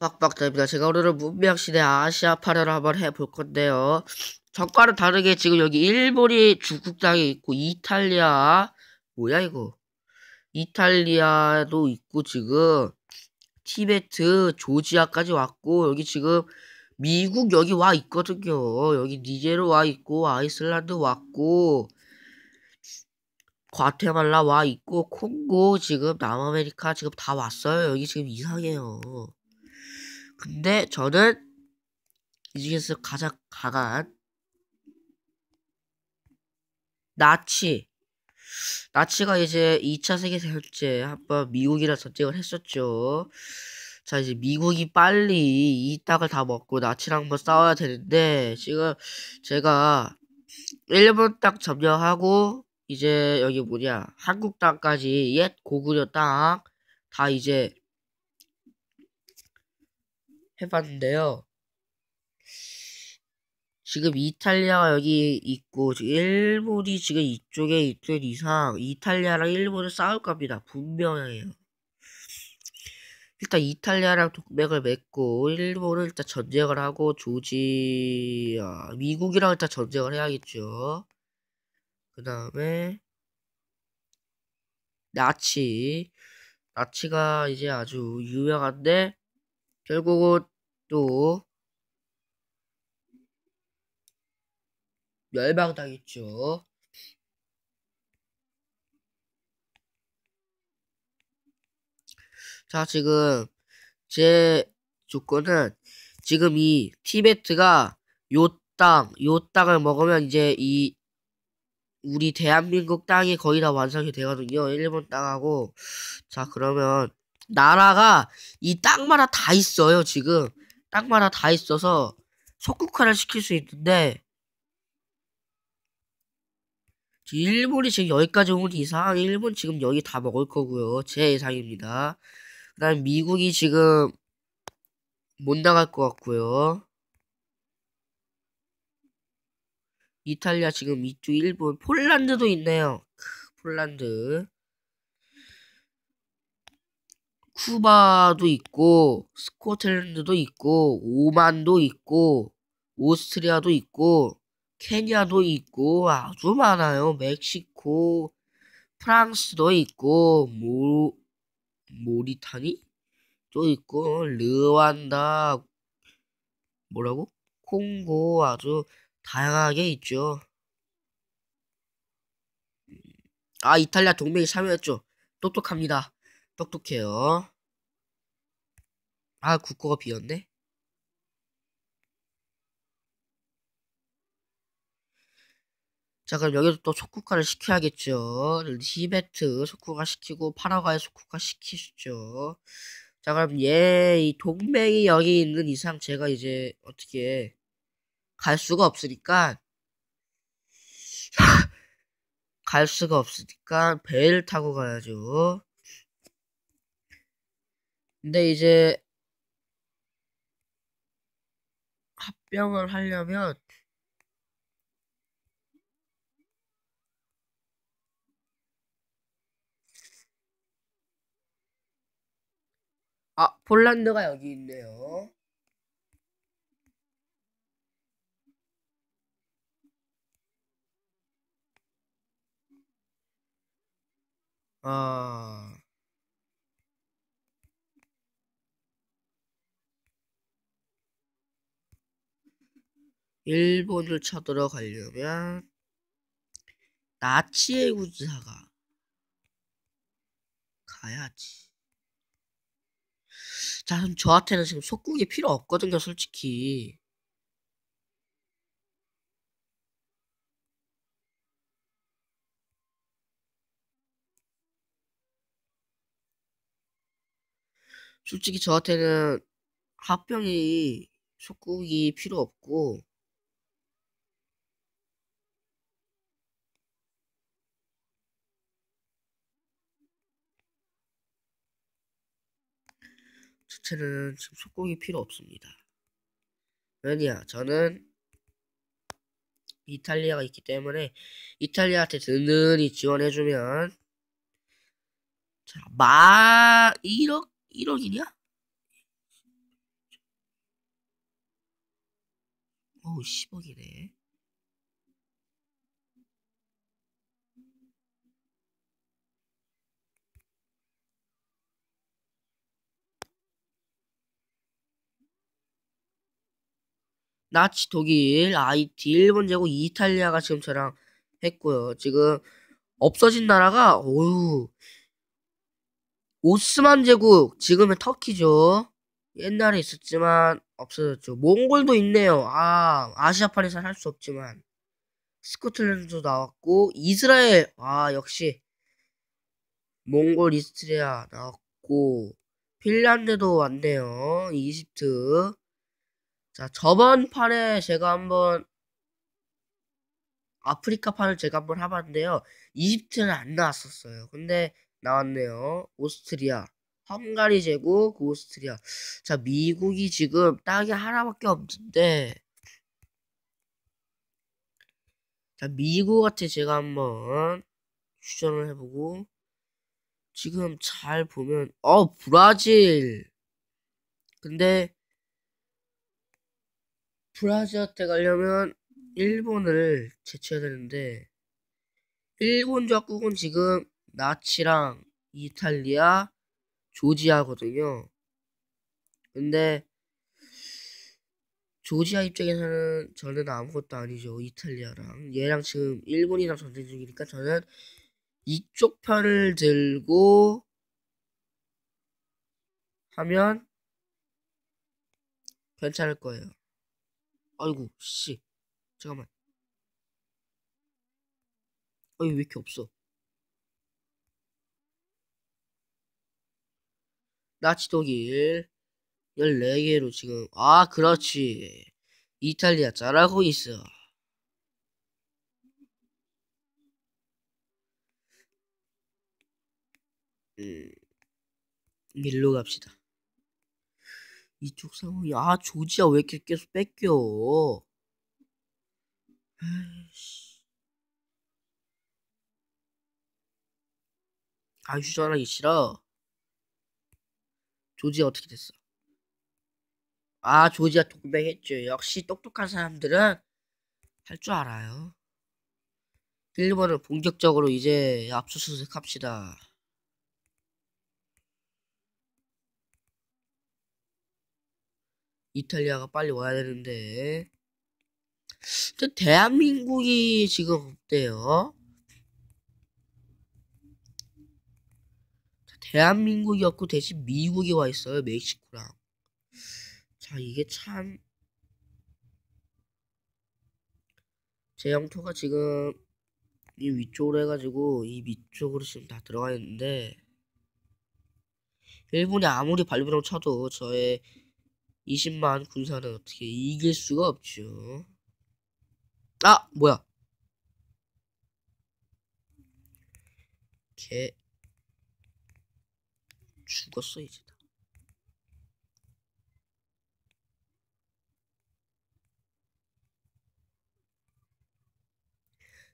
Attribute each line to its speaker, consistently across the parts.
Speaker 1: 빡빡대입니다 제가 오늘은 문명시대 아시아파를 한번 해볼 건데요. 전과는 다르게 지금 여기 일본이 중국 땅에 있고 이탈리아 뭐야 이거 이탈리아도 있고 지금 티베트 조지아까지 왔고 여기 지금 미국 여기 와 있거든요. 여기 니제르 와 있고 아이슬란드 왔고 과테말라 와 있고 콩고 지금 남아메리카 지금 다 왔어요. 여기 지금 이상해요. 근데 저는 이 중에서 가장 강한 나치 나치가 이제 2차 세계대전때 한번 미국이라 전쟁을 했었죠. 자 이제 미국이 빨리 이 땅을 다 먹고 나치랑 한번 싸워야 되는데 지금 제가 일본 땅 점령하고 이제 여기 뭐냐 한국 땅까지 옛 고구려 땅 다 이제 해봤는데요. 지금 이탈리아가 여기 있고 지금 일본이 지금 이쪽에 있던 이상 이탈리아랑 일본은 싸울 겁니다. 분명해요. 일단 이탈리아랑 동맹을 맺고 일본은 일단 전쟁을 하고 조지아 미국이랑 일단 전쟁을 해야겠죠. 그 다음에 나치 나치가 이제 아주 유명한데 결국 또 멸망당했죠. 자, 지금 제 조건은 지금 이 티베트가 요 땅, 요 땅을 먹으면 이제 이 우리 대한민국 땅이 거의 다 완성이 되거든요. 일본 땅하고 자, 그러면 나라가 이 땅마다 다 있어요 지금 땅마다 다 있어서 석국화를 시킬 수 있는데 일본이 지금 여기까지 온 이상 일본 지금 여기 다 먹을 거고요 제 예상입니다 그다음 미국이 지금 못 나갈 것 같고요 이탈리아 지금 이쪽 일본 폴란드도 있네요 폴란드 쿠바도 있고 스코틀랜드도 있고 오만도 있고 오스트리아도 있고 케냐도 있고 아주 많아요. 멕시코, 프랑스도 있고 모모리타니또 있고 르완다 뭐라고? 콩고 아주 다양하게 있죠. 음. 아 이탈리아 동맹이 참여했죠. 똑똑합니다. 똑똑해요. 아, 국고가 비었네. 자 그럼 여기도또 속국화를 시켜야겠죠. 히베트 속국화 시키고 파라과이 속국화 시키시죠. 자 그럼 얘 이 동맹이 여기 있는 이상 제가 이제 어떻게 갈 수가 없으니까 갈 수가 없으니까 배를 타고 가야죠. 근데 이제 합병을 하려면 아, 폴란드가 여기 있네요. 아... 일본을 찾으러 가려면 나치의 군사가 가야지. 자, 그럼 저한테는 지금 속국이 필요 없거든요, 솔직히. 솔직히 저한테는 합병이 속국이 필요 없고 주체는 지금 속공이 필요 없습니다. 왜냐 저는 이탈리아가 있기 때문에 이탈리아한테 든든히 지원해주면 자, 마 1억 1억이냐? 어 10억이네 나치 독일, 아이티, 일본 제국, 이탈리아가 지금 저랑 했고요. 지금 없어진 나라가 오유 오스만 제국 지금은 터키죠. 옛날에 있었지만 없어졌죠. 몽골도 있네요. 아 아시아판에서 할수 없지만 스코틀랜드도 나왔고 이스라엘 아 역시 몽골 이스트리아 나왔고 핀란드도 왔네요. 이집트 자, 저번 판에 제가 한번 아프리카 판을 제가 한번 해봤는데요. 이집트는 안 나왔었어요. 근데 나왔네요. 오스트리아, 헝가리 제국, 오스트리아. 자, 미국이 지금 땅이 하나밖에 없는데 자, 미국한테 제가 한번 추천을 해보고 지금 잘 보면 어, 브라질. 근데 브라질 한테 가려면 일본을 제쳐야 되는데 일본 적국은 지금 나치랑 이탈리아, 조지아거든요. 근데 조지아 입장에서는 저는 아무것도 아니죠. 이탈리아랑 얘랑 지금 일본이랑 전쟁 중이니까 저는 이쪽 편을 들고 하면 괜찮을 거예요. 아이고 씨 잠깐만 아니 왜 이렇게 없어 나치독일 14개로 지금 아 그렇지 이탈리아 잘하고 있어 음, 밀로 갑시다 이쪽 상황 야, 조지야 왜 이렇게 계속 뺏겨 아이씨 아이씨 잘하기 싫어 조지야 어떻게 됐어 아 조지야 동백했죠 역시 똑똑한 사람들은 할 줄 알아요 1번을 본격적으로 이제 압수수색합시다 이탈리아가 빨리 와야 되는데 대한민국이 지금 어때요 대한민국이 없고 대신 미국이 와 있어요. 멕시코랑. 자 이게 참. 제 영토가 지금 이 위쪽으로 해가지고 이 위쪽으로 지금 다 들어가 있는데 일본이 아무리 발리브라를 쳐도 저의 20만 군사는 어떻게 이길 수가 없죠. 아 뭐야? 걔 죽었어 이제 다.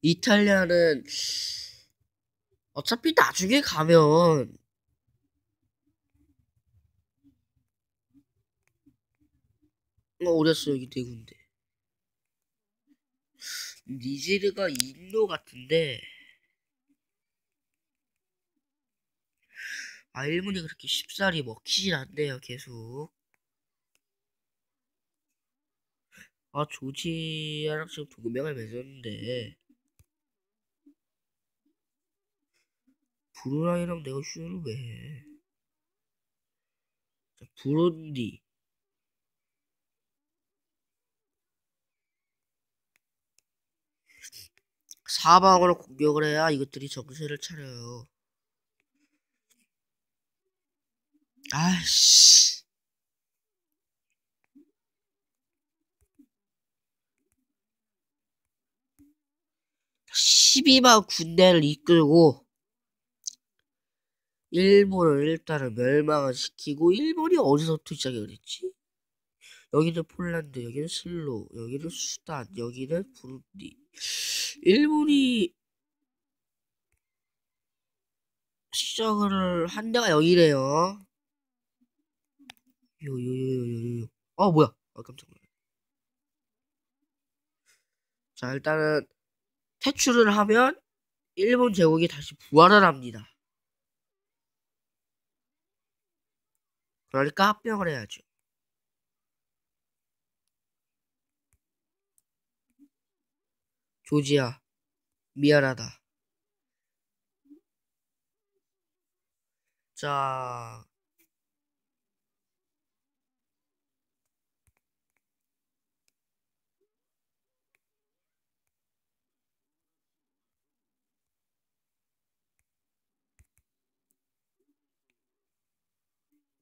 Speaker 1: 이탈리아는 어차피 나중에 가면 어, 어렸어 여기 대군데 네 니제르가 인도 같은데 아일문이 그렇게 쉽사리 먹히진 않네요 계속 아 조지아랑 지금 동맹을 맺었는데 브루라이랑 내가 쇼를 왜 해? 브론디 사방으로 공격을 해야 이것들이 정세를 차려요. 아씨. 십2만 군대를 이끌고 일본을 일단은 멸망을 시키고 일본이 어디서부터 시작이 했지 여기는 폴란드, 여기는 슬로, 여기는 수단, 여기는 부르디 일본이 시작을 한 데가 여기래요. 요요요요요. 어 뭐야? 어 깜짝 놀라. 자 일단은 퇴출을 하면 일본 제국이 다시 부활을 합니다. 그러니까 합병을 해야죠. 조지야, 미안하다. 자,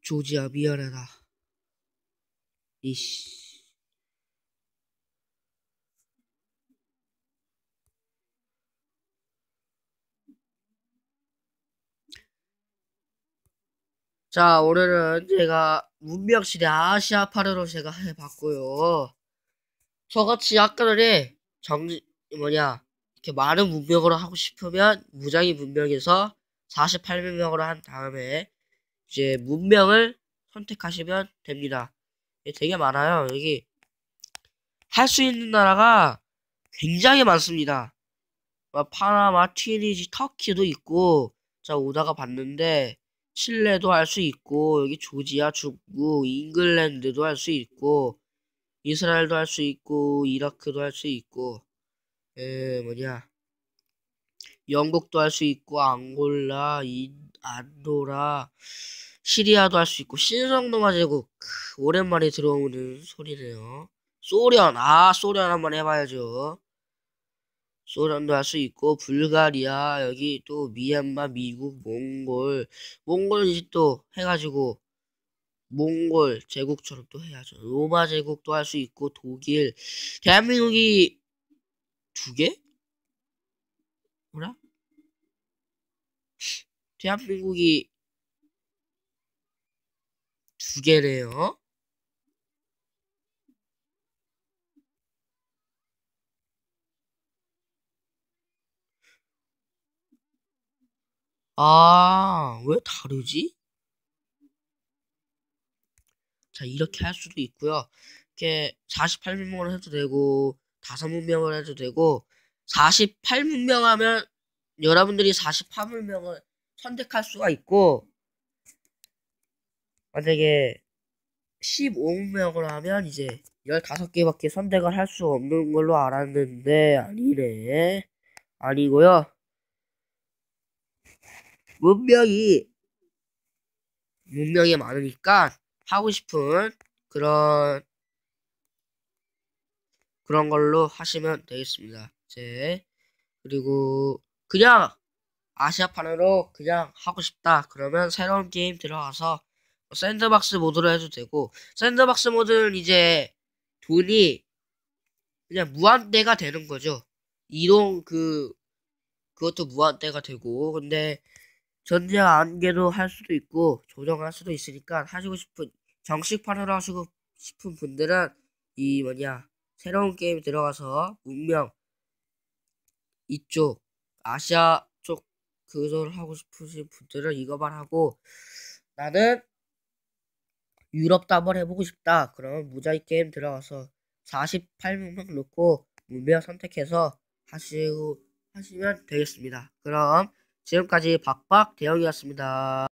Speaker 1: 조지야 미안하다. 이씨. 자 오늘은 제가 문명시대 아시아파르로 제가 해봤고요 저같이 약간의 정 뭐냐 이렇게 많은 문명으로 하고 싶으면 무장이 문명에서 4 8명으로한 다음에 이제 문명을 선택하시면 됩니다 되게 많아요 여기 할 수 있는 나라가 굉장히 많습니다 파나마, 튀니지, 터키도 있고 자 오다가 봤는데 칠레도 할 수 있고 여기 조지아, 중국, 잉글랜드도 할 수 있고 이스라엘도 할 수 있고 이라크도 할 수 있고 에 뭐냐 영국도 할 수 있고 앙골라, 인, 안도라, 시리아도 할 수 있고 신성로마 제국 오랜만에 들어오는 소리네요. 소련 아 소련 한번 해봐야죠. 소련도 할 수 있고 불가리아 여기 또 미얀마 미국 몽골 몽골 이제 또 해가지고 몽골 제국처럼 또 해야죠 로마 제국도 할 수 있고 독일 대한민국이 두 개? 뭐라? 대한민국이 두 개래요 아, 왜 다르지? 자, 이렇게 할 수도 있고요. 이렇게 48문명을 해도 되고 5문명을 해도 되고 48문명 하면 여러분들이 48문명을 선택할 수가 있고 만약에 15문명을 하면 이제 15개밖에 선택을 할 수 없는 걸로 알았는데 아니네. 아니고요. 문명이 문명이 많으니까 하고 싶은 그런 그런 걸로 하시면 되겠습니다. 제 그리고 그냥 아시아판으로 그냥 하고 싶다 그러면 새로운 게임 들어가서 샌드박스 모드로 해도 되고 샌드박스 모드는 이제 돈이 그냥 무한대가 되는 거죠. 이동 그 그것도 무한대가 되고 근데 전쟁 안개로 할 수도 있고 조정할 수도 있으니까 하시고 싶은 정식판으로 하시고 싶은 분들은 이 뭐냐 새로운 게임 들어가서 운명 이쪽 아시아 쪽그를 하고 싶으신 분들은 이거만 하고 나는 유럽도 한번 해보고 싶다 그러면 무자이 게임 들어가서 48명만 놓고 운명 선택해서 하시고 하시면 되겠습니다 그럼 지금까지 박박 대형이었습니다.